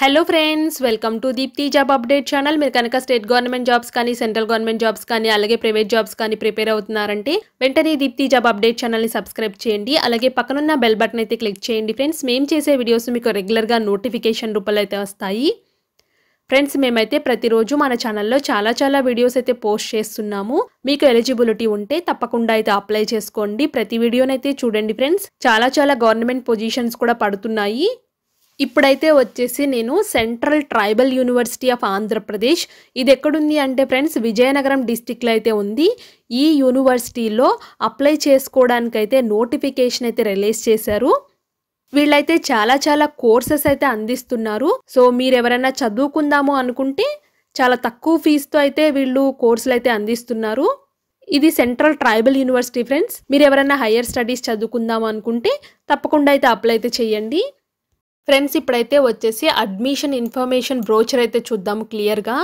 hello friends welcome to Deepthi job update channel మీరు కనుక state government jobs కానీ central government jobs కానీ అలాగే ప్రైవేట్ జాబ్స్ కానీ ప్రిపేర్ అవుతున్నారంటే వెంటనే దీప్తి జాబ్ అప్డేట్ ఛానల్ని సబ్స్క్రైబ్ చేయండి అలాగే పక్కనున్న బెల్ బటన్ అయితే క్లిక్ చేయండి ఫ్రెండ్స్ మేము చేసే వీడియోస్ మీకు రెగ్యులర్గా నోటిఫికేషన్ రూపంలో అయితే వస్తాయి ఫ్రెండ్స్ మేమైతే ప్రతిరోజు మన ఛానల్లో చాలా చాలా వీడియోస్ అయితే పోస్ట్ చేస్తున్నాము మీకు ఎలిజిబిలిటీ ఉంటే తప్పకుండా అయితే అప్లై చేసుకోండి ప్రతి వీడియోనైతే చూడండి ఫ్రెండ్స్ చాలా చాలా గవర్నమెంట్ పొజిషన్స్ కూడా పడుతున్నాయి ఇప్పుడైతే వచ్చేసి నేను central tribal university of Andhra Pradesh ఇది ఎక్కడుంది అంటే ఫ్రెండ్స్ విజయనగరం డిస్టిక్లో అయితే ఉంది ఈ యూనివర్సిటీలో అప్లై చేసుకోవడానికైతే నోటిఫికేషన్ అయితే రిలీజ్ చేశారు వీళ్ళైతే చాలా చాలా కోర్సెస్ అయితే అందిస్తున్నారు సో మీరు ఎవరైనా చదువుకుందాము అనుకుంటే చాలా తక్కువ ఫీజుతో అయితే వీళ్ళు కోర్సులు అయితే అందిస్తున్నారు ఇది సెంట్రల్ ట్రైబల్ యూనివర్సిటీ ఫ్రెండ్స్ మీరు ఎవరైనా హయ్యర్ స్టడీస్ చదువుకుందాం అనుకుంటే తప్పకుండా అయితే అప్లై అయితే చేయండి ఫ్రెండ్స్ ఇప్పుడైతే వచ్చేసి అడ్మిషన్ ఇన్ఫర్మేషన్ బ్రోచర్ అయితే చూద్దాము క్లియర్గా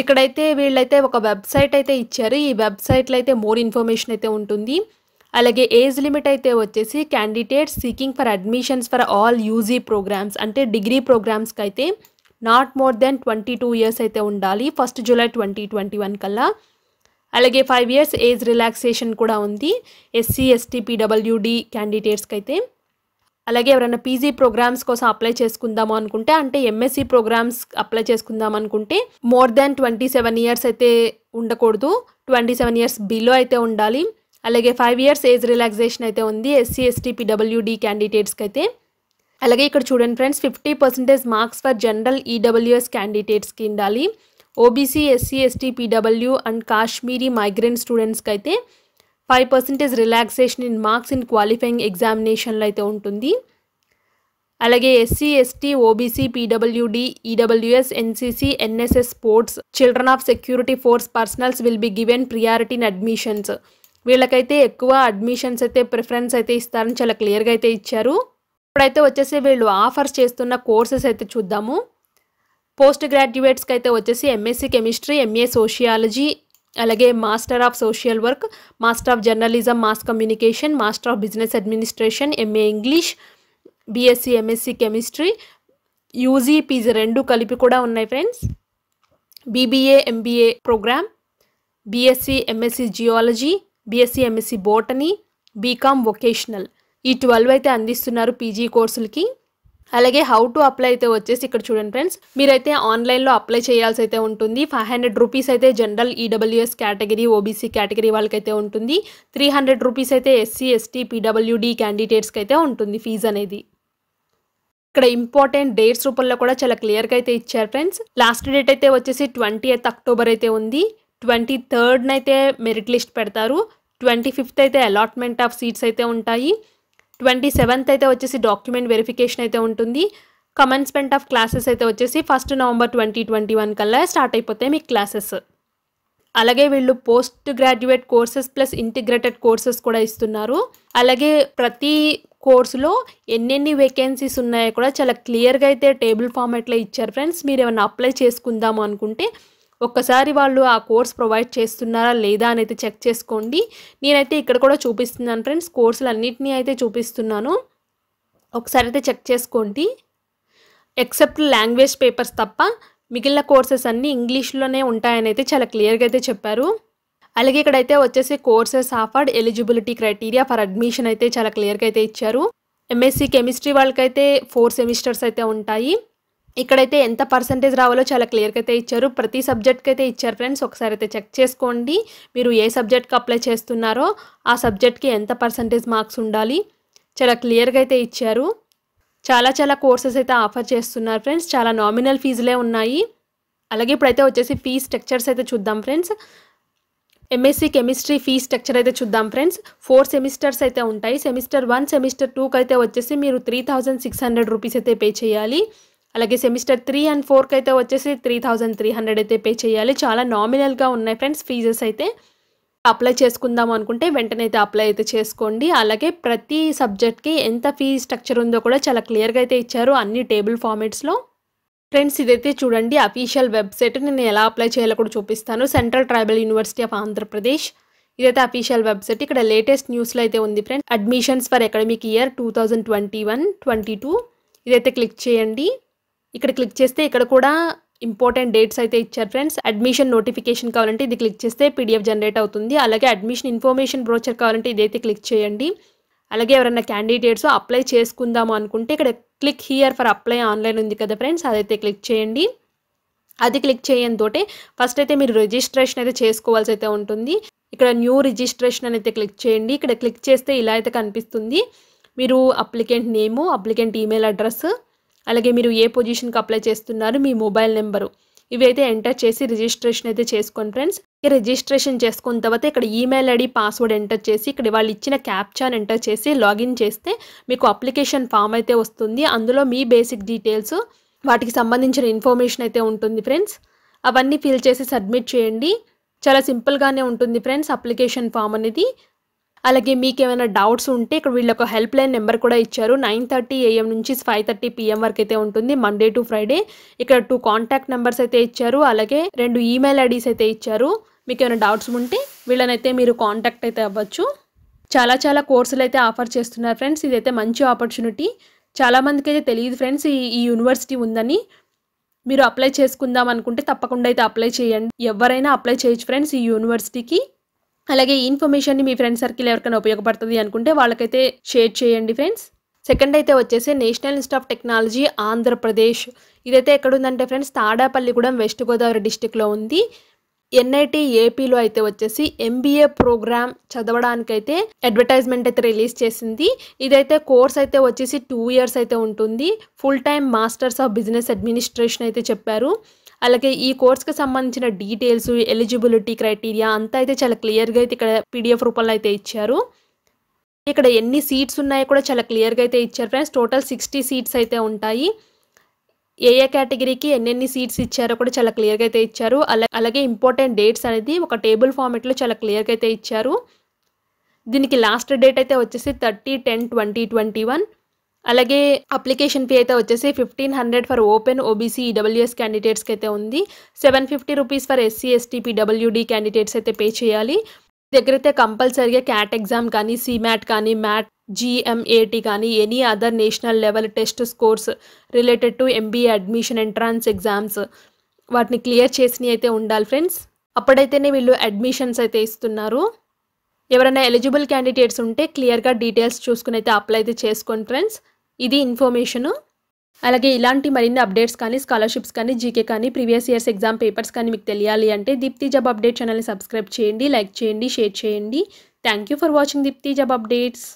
ఇక్కడైతే వీళ్ళైతే ఒక వెబ్సైట్ అయితే ఇచ్చారు ఈ వెబ్సైట్లో అయితే మోర్ ఇన్ఫర్మేషన్ అయితే ఉంటుంది అలాగే ఏజ్ లిమిట్ అయితే వచ్చేసి candidate seeking for admissions for all UG programs అంటే డిగ్రీ ప్రోగ్రామ్స్కి అయితే not more than twenty two years అయితే ఉండాలి first July twenty twenty one కల్లా అలాగే ఫైవ్ ఇయర్స్ ఏజ్ రిలాక్సేషన్ కూడా ఉంది ఎస్సీ ఎస్టీ పీడబ్ల్యూడి క్యాండిడేట్స్కి అయితే అలాగే ఎవరైనా పీజీ ప్రోగ్రామ్స్ కోసం అప్లై చేసుకుందాము అనుకుంటే అంటే ఎంఎస్సి ప్రోగ్రామ్స్ అప్లై చేసుకుందాం అనుకుంటే more than twenty seven years అయితే ఉండకూడదు ట్వంటీ సెవెన్ ఇయర్స్ బిలో అయితే ఉండాలి అలాగే ఫైవ్ ఇయర్స్ ఏజ్ రిలాక్సేషన్ అయితే ఉంది ఎస్సీ ఎస్టీ పిడబ్ల్యూడి క్యాండిడేట్స్కి అయితే అలాగే ఇక్కడ చూడండి friends fifty percentage marks for general EWS క్యాండిడేట్స్కి ఉండాలి OBC SC ST PW and Kashmiri migrant స్టూడెంట్స్కి అయితే five percentage relaxation in marks in qualifying ఎగ్జామినేషన్లో అయితే ఉంటుంది అలాగే SC ST OBC PWD EWS NCC NSS sports children of security force personnels will be given priority in admissions వీళ్ళకైతే ఎక్కువ admissions అయితే preference అయితే ఇస్తారని చాలా క్లియర్గా అయితే ఇచ్చారు ఇప్పుడైతే వచ్చేసి వీళ్ళు ఆఫర్స్ చేస్తున్న కోర్సెస్ అయితే చూద్దాము పోస్ట్ గ్రాడ్యుయేట్స్కి అయితే వచ్చేసి ఎంఎస్సీ కెమిస్ట్రీ ఎంఏ సోషియాలజీ అలాగే master of social work master of journalism mass communication master of business administration MA English BSc MSc chemistry UG PG రెండు కలిపి కూడా ఉన్నాయి friends BBA MBA program BSc MSc geology BSc MSc botany BCom vocational ఈ twelve అయితే అందిస్తున్నారు PG కోర్సులకి అలాగే how to apply అయితే వచ్చేసి ఇక్కడ చూడండి ఫ్రెండ్స్ మీరైతే ఆన్లైన్లో అప్లై చేయాల్సి అయితే ఉంటుంది ఫైవ్ హండ్రెడ్ రూపీస్ అయితే general EWS category OBC category వాళ్ళకైతే ఉంటుంది త్రీ హండ్రెడ్ రూపీస్ అయితే ఎస్సీ ఎస్టీ పీడబ్ల్యూడి క్యాండిడేట్స్కి అయితే ఉంటుంది ఫీజ్ అనేది ఇక్కడ ఇంపార్టెంట్ డేట్స్ రూపంలో కూడా చాలా క్లియర్గా అయితే ఇచ్చారు ఫ్రెండ్స్ లాస్ట్ డేట్ అయితే వచ్చేసి ట్వంటీ ఎయిత్ అక్టోబర్ అయితే ఉంది ట్వంటీ థర్డ్నైతే మెరిట్ లిస్ట్ పెడతారు ట్వంటీ ఫిఫ్త్ అయితే అలాట్మెంట్ ఆఫ్ సీట్స్ అయితే ఉంటాయి ట్వంటీ సెవెంత్ అయితే వచ్చేసి డాక్యుమెంట్ వెరిఫికేషన్ అయితే ఉంటుంది కమెన్స్మెంట్ ఆఫ్ క్లాసెస్ అయితే వచ్చేసి first November twenty twenty one కల్లా స్టార్ట్ అయిపోతాయి మీకు క్లాసెస్ అలాగే వీళ్ళు post graduate courses plus integrated courses కూడా ఇస్తున్నారు అలాగే ప్రతి కోర్సులో ఎన్నెన్ని వేకెన్సీస్ ఉన్నాయో కూడా చాలా క్లియర్గా అయితే టేబుల్ ఫార్మాట్లో ఇచ్చారు ఫ్రెండ్స్ మీరు ఏమైనా అప్లై చేసుకుందాము అనుకుంటే ఒక్కసారి వాళ్ళు ఆ కోర్స్ ప్రొవైడ్ చేస్తున్నారా లేదా అని అయితే చెక్ చేసుకోండి నేనైతే ఇక్కడ కూడా చూపిస్తున్నాను ఫ్రెండ్స్ కోర్సులు అన్నిటినీ అయితే చూపిస్తున్నాను ఒకసారి అయితే చెక్ చేసుకోండి ఎక్సెప్ట్ లాంగ్వేజ్ పేపర్స్ తప్ప మిగిలిన కోర్సెస్ అన్నీ ఇంగ్లీష్లోనే ఉంటాయని అయితే చాలా క్లియర్గా అయితే చెప్పారు అలాగే ఇక్కడైతే వచ్చేసి courses offered eligibility criteria for admission అయితే చాలా క్లియర్గా అయితే ఇచ్చారు ఎంఎస్సి కెమిస్ట్రీ వాళ్ళకైతే ఫోర్ సెమిస్టర్స్ అయితే ఉంటాయి ఇక్కడైతే ఎంత పర్సంటేజ్ రావాలో చాలా క్లియర్గా అయితే ఇచ్చారు ప్రతి సబ్జెక్ట్కి అయితే ఇచ్చారు ఫ్రెండ్స్ ఒకసారి అయితే చెక్ చేసుకోండి మీరు ఏ సబ్జెక్ట్కి అప్లై చేస్తున్నారో ఆ సబ్జెక్ట్కి ఎంత పర్సంటేజ్ మార్క్స్ ఉండాలి చాలా క్లియర్గా అయితే ఇచ్చారు చాలా చాలా కోర్సెస్ అయితే ఆఫర్ చేస్తున్నారు ఫ్రెండ్స్ చాలా నామినల్ ఫీజులే ఉన్నాయి అలాగే ఇప్పుడైతే వచ్చేసి ఫీ స్ట్రక్చర్స్ అయితే చూద్దాం friends MSc chemistry fee structure అయితే చూద్దాం ఫ్రెండ్స్ ఫోర్ సెమిస్టర్స్ అయితే ఉంటాయి సెమిస్టర్ వన్ సెమిస్టర్ టూకి అయితే వచ్చేసి మీరు three thousand six hundred rupees అయితే పే చేయాలి అలాగే సెమిస్టర్ త్రీ అండ్ ఫోర్కి అయితే వచ్చేసి త్రీ థౌజండ్ త్రీ హండ్రెడ్ అయితే పే చేయాలి చాలా నామినల్గా ఉన్నాయి ఫ్రెండ్స్ ఫీజెస్ అయితే అప్లై చేసుకుందాం అనుకుంటే వెంటనే అయితే అప్లై అయితే చేసుకోండి అలాగే ప్రతి సబ్జెక్ట్కి ఎంత ఫీజ్ స్ట్రక్చర్ ఉందో కూడా చాలా క్లియర్గా అయితే ఇచ్చారు అన్ని టేబుల్ ఫార్మేట్స్లో ఫ్రెండ్స్ ఇదైతే చూడండి అఫీషియల్ వెబ్సైట్ నేను ఎలా అప్లై చేయాలో కూడా చూపిస్తాను central tribal university of Andhra Pradesh ఇదైతే అఫీషియల్ వెబ్సైట్ ఇక్కడ లేటెస్ట్ న్యూస్లో అయితే ఉంది friends admissions for academic year two thousand twenty one twenty two ఇదైతే క్లిక్ చేయండి ఇక్కడ క్లిక్ చేస్తే ఇక్కడ కూడా ఇంపార్టెంట్ డేట్స్ అయితే ఇచ్చారు ఫ్రెండ్స్ అడ్మిషన్ నోటిఫికేషన్ కావాలంటే ఇది క్లిక్ చేస్తే పీడిఎఫ్ జనరేట్ అవుతుంది అలాగే అడ్మిషన్ ఇన్ఫర్మేషన్ బ్రోచర్ కావాలంటే ఇదైతే క్లిక్ చేయండి అలాగే ఎవరైనా క్యాండిడేట్స్ అప్లై చేసుకుందాము అనుకుంటే ఇక్కడ click here for apply online ఉంది కదా ఫ్రెండ్స్ అదైతే క్లిక్ చేయండి అది క్లిక్ చేయడంతోటే ఫస్ట్ అయితే మీరు రిజిస్ట్రేషన్ అయితే చేసుకోవాల్సి అయితే ఉంటుంది ఇక్కడ న్యూ రిజిస్ట్రేషన్ అని అయితే క్లిక్ చేయండి ఇక్కడ క్లిక్ చేస్తే ఇలా అయితే కనిపిస్తుంది మీరు applicant name applicant email address అలాగే మీరు ఏ పొజిషన్కి అప్లై చేస్తున్నారు మీ మొబైల్ నెంబరు ఇవైతే ఎంటర్ చేసి రిజిస్ట్రేషన్ అయితే చేసుకోండి ఫ్రెండ్స్ రిజిస్ట్రేషన్ చేసుకున్న తర్వాత ఇక్కడ ఈమెయిల్ ఐడి పాస్వర్డ్ ఎంటర్ చేసి ఇక్కడ వాళ్ళు ఇచ్చిన క్యాప్చాన్ ఎంటర్ చేసి లాగిన్ చేస్తే మీకు అప్లికేషన్ ఫామ్ అయితే వస్తుంది అందులో మీ బేసిక్ డీటెయిల్స్ వాటికి సంబంధించిన ఇన్ఫర్మేషన్ అయితే ఉంటుంది ఫ్రెండ్స్ అవన్నీ ఫిల్ చేసి సబ్మిట్ చేయండి చాలా సింపుల్గానే ఉంటుంది ఫ్రెండ్స్ అప్లికేషన్ ఫామ్ అనేది అలాగే మీకు ఏమైనా డౌట్స్ ఉంటే ఇక్కడ వీళ్ళొక హెల్ప్ లైన్ నెంబర్ కూడా ఇచ్చారు నైన్ థర్టీ ఏఎం నుంచి ఫైవ్ థర్టీ పిఎం వరకు అయితే ఉంటుంది మండే టు ఫ్రైడే ఇక్కడ టూ కాంటాక్ట్ నెంబర్స్ అయితే ఇచ్చారు అలాగే రెండు ఈమెయిల్ ఐడీస్ అయితే ఇచ్చారు మీకు ఏమైనా డౌట్స్ ఉంటే వీళ్ళనైతే మీరు కాంటాక్ట్ అయితే అవ్వచ్చు చాలా చాలా కోర్సులు అయితే ఆఫర్ చేస్తున్నారు ఫ్రెండ్స్ ఇదైతే మంచి ఆపర్చునిటీ చాలామందికి అయితే తెలియదు ఫ్రెండ్స్ ఈ ఈ యూనివర్సిటీ ఉందని మీరు అప్లై చేసుకుందాం అనుకుంటే తప్పకుండా అయితే అప్లై చేయండి ఎవరైనా అప్లై చేయొచ్చు ఫ్రెండ్స్ ఈ యూనివర్సిటీకి అలాగే ఈ ఇన్ఫర్మేషన్ని మీ ఫ్రెండ్ సర్కిల్ ఎవరికైనా ఉపయోగపడుతుంది అనుకుంటే వాళ్ళకైతే షేర్ చేయండి ఫ్రెండ్స్ సెకండ్ అయితే వచ్చేసి national institute of technology Andhra Pradesh ఇదైతే ఎక్కడుందంటే ఫ్రెండ్స్ తాడాపల్లి కూడా వెస్ట్ గోదావరి డిస్టిక్లో ఉంది ఎన్ఐటి ఏపీలో అయితే వచ్చేసి ఎంబీఏ ప్రోగ్రామ్ చదవడానికైతే అడ్వర్టైజ్మెంట్ అయితే రిలీజ్ చేసింది ఇదైతే కోర్స్ అయితే వచ్చేసి టూ ఇయర్స్ అయితే ఉంటుంది full time masters of business administration అయితే చెప్పారు అలాగే ఈ కోర్స్కి సంబంధించిన డీటెయిల్స్ ఎలిజిబిలిటీ క్రైటీరియా అంతా అయితే చాలా క్లియర్గా అయితే ఇక్కడ పీడిఎఫ్ రూపంలో అయితే ఇచ్చారు ఇక్కడ ఎన్ని సీట్స్ ఉన్నాయో కూడా చాలా క్లియర్గా అయితే ఇచ్చారు ఫ్రెండ్స్ టోటల్ సిక్స్టీ సీట్స్ అయితే ఉంటాయి ఏ ఏ కేటగిరీకి ఎన్నెన్ని సీట్స్ ఇచ్చారో కూడా చాలా క్లియర్గా అయితే ఇచ్చారు అలా అలాగే ఇంపార్టెంట్ డేట్స్ అనేది ఒక టేబుల్ ఫార్మెట్లో చాలా క్లియర్గా అయితే ఇచ్చారు దీనికి లాస్ట్ డేట్ అయితే వచ్చేసి thirty ten twenty twenty one అలాగే అప్లికేషన్ ఫీ అయితే వచ్చేసి fifteen hundred for open OBC EWS క్యాండిడేట్స్కి అయితే ఉంది seven fifty rupees for SC ST PWD candidates అయితే పే చేయాలి దగ్గరైతే కంపల్సరీగా క్యాట్ ఎగ్జామ్ కానీ మ్యాట్ కానీ మ్యాట్ జిఎంఏటి కానీ any other national level test scores related to MBA admission entrance exams వాటిని క్లియర్ చేసినవి అయితే ఉండాలి ఫ్రెండ్స్ అప్పుడైతేనే వీళ్ళు అడ్మిషన్స్ అయితే ఇస్తున్నారు ఎవరైనా ఎలిజిబుల్ క్యాండిడేట్స్ ఉంటే క్లియర్గా డీటెయిల్స్ చూసుకుని అయితే అప్లై అయితే చేసుకోండి ఫ్రెండ్స్ ఇది ఇన్ఫర్మేషను అలాగే ఇలాంటి మరిన్ని అప్డేట్స్ కానీ స్కాలర్షిప్స్ కానీ జీకే కానీ ప్రీవియస్ ఇయర్స్ ఎగ్జామ్ పేపర్స్ కానీ మీకు తెలియాలి అంటే దీప్తి జబ్ అప్డేట్ ఛానల్ని సబ్స్క్రైబ్ చేయండి లైక్ చేయండి షేర్ చేయండి thank for watching Deepthi job updates